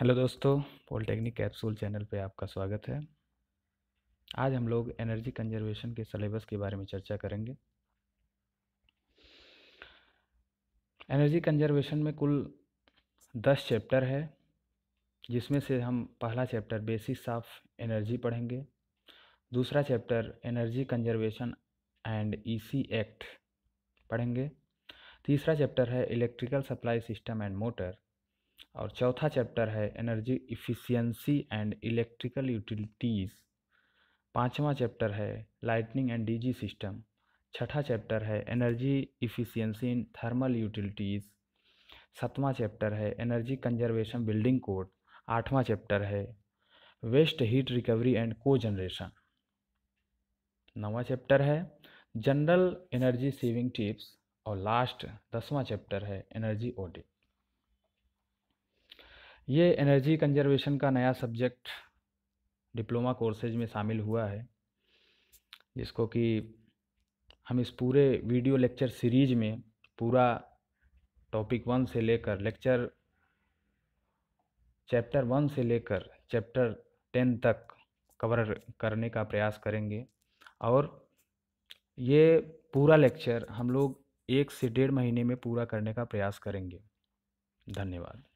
hello दोस्तों polytechnic capsule channel पे आपका स्वागत है आज हम लोग एनर्जी कंजर्वेशन के सिलेबस के बारे में चर्चा करेंगे एनर्जी कंजर्वेशन में कुल दस चैप्टर है जिसमें से हम पहला चैप्टर बेसिक्स ऑफ एनर्जी पढ़ेंगे दूसरा chapter energy conservation and E C act पढ़ेंगे तीसरा चैप्टर है electrical supply system and motor और चौथा चैप्टर है energy efficiency and electrical utilities पाँचवा चैप्टर है लाइटनिंग एंड डीजी सिस्टम छठा चैप्टर है energy efficiency in thermal utilities सातवां चैप्टर है एनर्जी कंजर्वेशन बिल्डिंग कोड आठवां चैप्टर है waste heat recovery and cogeneration नवा चैप्टर है जनरल एनर्जी सेविंग टिप्स और लास्ट दसवां चैप्टर है एनर्जी ऑडिट ये एनर्जी कंजर्वेशन का नया सब्जेक्ट डिप्लोमा कोर्सेज में शामिल हुआ है जिसको कि हम इस पूरे वीडियो लेक्चर सीरीज में पूरा टॉपिक वन से लेकर लेक्चर चैप्टर वन से लेकर चैप्टर टेन तक कवर करने का प्रयास करेंगे और ये पूरा लेक्चर हम लोग एक से डेढ़ महीने में पूरा करने का प्रयास करेंगे धन्यवाद